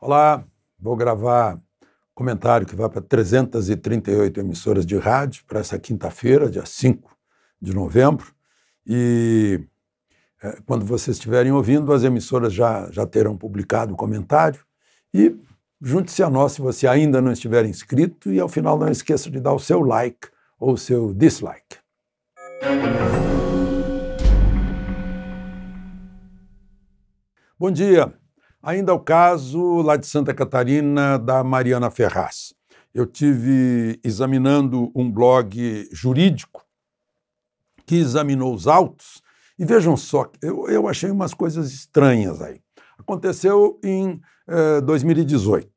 Olá, vou gravar comentário que vai para 338 emissoras de rádio para essa quinta-feira, dia 5 de novembro. E é, quando vocês estiverem ouvindo, as emissoras já, já terão publicado o comentário. E junte-se a nós se você ainda não estiver inscrito e ao final não esqueça de dar o seu like ou o seu dislike. Bom dia. Ainda é o caso lá de Santa Catarina da Mariana Ferraz. Eu tive examinando um blog jurídico que examinou os autos e vejam só, eu, eu achei umas coisas estranhas aí. Aconteceu em eh, 2018.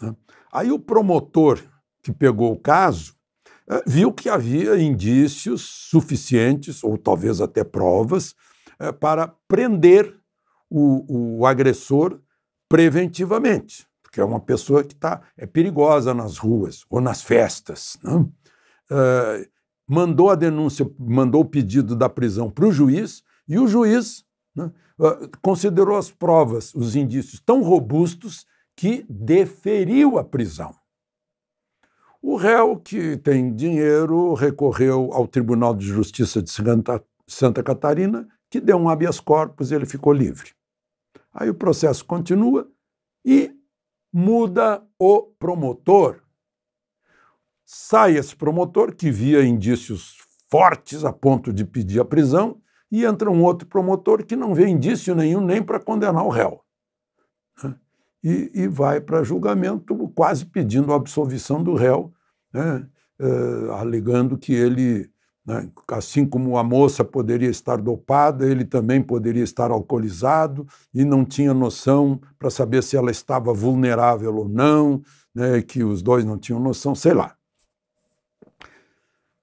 Né? Aí o promotor que pegou o caso eh, viu que havia indícios suficientes, ou talvez até provas, eh, para prender o, o agressor preventivamente, porque é uma pessoa que tá, é perigosa nas ruas ou nas festas. Né? Uh, mandou a denúncia, mandou o pedido da prisão para o juiz e o juiz né, uh, considerou as provas, os indícios tão robustos que deferiu a prisão. O réu, que tem dinheiro, recorreu ao Tribunal de Justiça de Santa, Santa Catarina, que deu um habeas corpus e ele ficou livre. Aí o processo continua e muda o promotor. Sai esse promotor, que via indícios fortes a ponto de pedir a prisão, e entra um outro promotor que não vê indício nenhum nem para condenar o réu. Né? E, e vai para julgamento quase pedindo a absolvição do réu, né? é, alegando que ele né? Assim como a moça poderia estar dopada, ele também poderia estar alcoolizado e não tinha noção para saber se ela estava vulnerável ou não, né, que os dois não tinham noção, sei lá.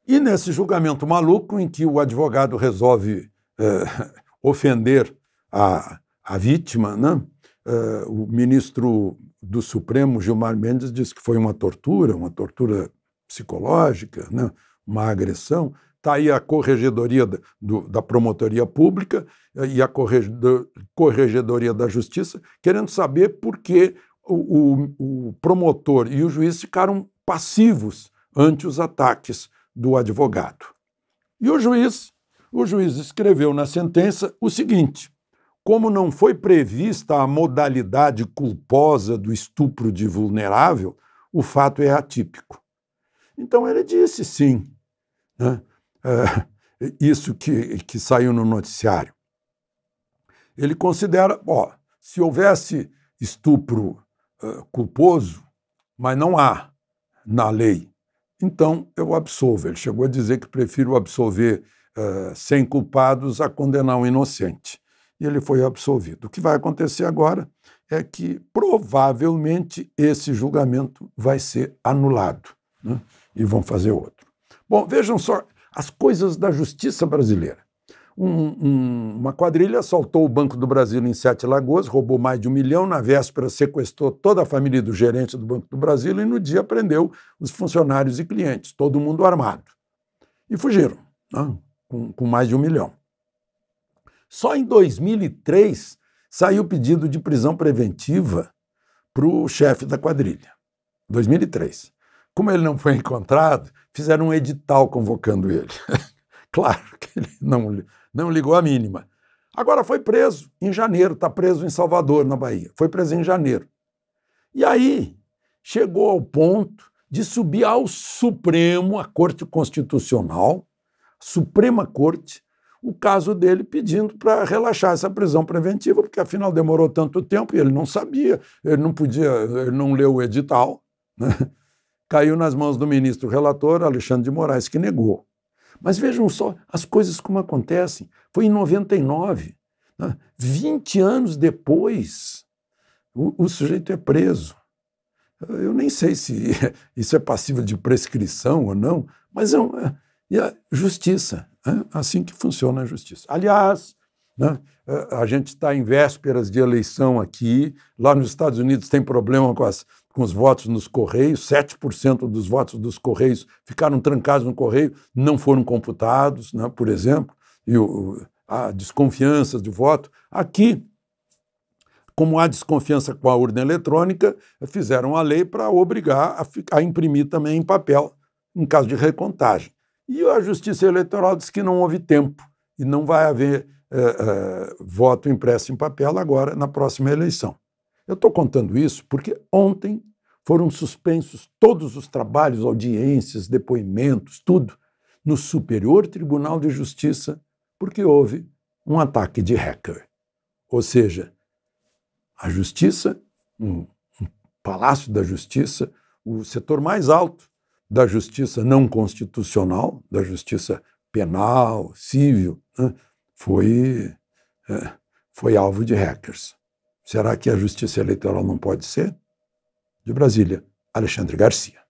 E nesse julgamento maluco, em que o advogado resolve é, ofender a, a vítima, né, é, o ministro do Supremo, Gilmar Mendes, disse que foi uma tortura, uma tortura psicológica, né, uma agressão. Está aí a Corregedoria do, da Promotoria Pública eh, e a Corregedoria da Justiça querendo saber por que o, o, o promotor e o juiz ficaram passivos ante os ataques do advogado. E o juiz, o juiz escreveu na sentença o seguinte: como não foi prevista a modalidade culposa do estupro de vulnerável, o fato é atípico. Então ele disse sim. Né? É, isso que, que saiu no noticiário. Ele considera, ó, se houvesse estupro culposo, mas não há na lei, então eu absolvo. Ele chegou a dizer que prefiro absolver sem culpados a condenar um inocente. E ele foi absolvido. O que vai acontecer agora é que provavelmente esse julgamento vai ser anulado né? e vão fazer outro. Bom, vejam só as coisas da justiça brasileira. Um, um, uma quadrilha assaltou o Banco do Brasil em Sete Lagoas, roubou mais de um milhão, na véspera sequestrou toda a família do gerente do Banco do Brasil e no dia prendeu os funcionários e clientes, todo mundo armado. E fugiram, né? com, com mais de um milhão. Só em 2003 saiu pedido de prisão preventiva para o chefe da quadrilha, 2003. Como ele não foi encontrado, fizeram um edital convocando ele. claro que ele não, não ligou a mínima. Agora foi preso em janeiro, está preso em Salvador, na Bahia. Foi preso em janeiro. E aí chegou ao ponto de subir ao Supremo, à Corte Constitucional, Suprema Corte, o caso dele pedindo para relaxar essa prisão preventiva, porque afinal demorou tanto tempo e ele não sabia, ele não podia, ele não leu o edital. Né? caiu nas mãos do ministro relator, Alexandre de Moraes, que negou. Mas vejam só as coisas como acontecem. Foi em 99. Né? 20 anos depois, o, o sujeito é preso. Eu nem sei se isso é passível de prescrição ou não, mas é, um, é, é justiça. É assim que funciona a justiça. Aliás, né? É, a gente está em vésperas de eleição aqui. Lá nos Estados Unidos tem problema com, as, com os votos nos Correios. 7% dos votos dos Correios ficaram trancados no Correio, não foram computados, né? por exemplo. E o, a desconfiança de voto. Aqui, como há desconfiança com a urna eletrônica, fizeram a lei para obrigar a, a imprimir também em papel, em caso de recontagem. E a Justiça Eleitoral disse que não houve tempo e não vai haver eh, eh, voto impresso em papel agora na próxima eleição. Eu estou contando isso porque ontem foram suspensos todos os trabalhos, audiências, depoimentos, tudo, no Superior Tribunal de Justiça, porque houve um ataque de hacker. Ou seja, a justiça, um, um palácio da justiça, o setor mais alto da justiça não constitucional, da justiça penal, civil, né, foi, é, foi alvo de hackers. Será que a justiça eleitoral não pode ser? De Brasília, Alexandre Garcia.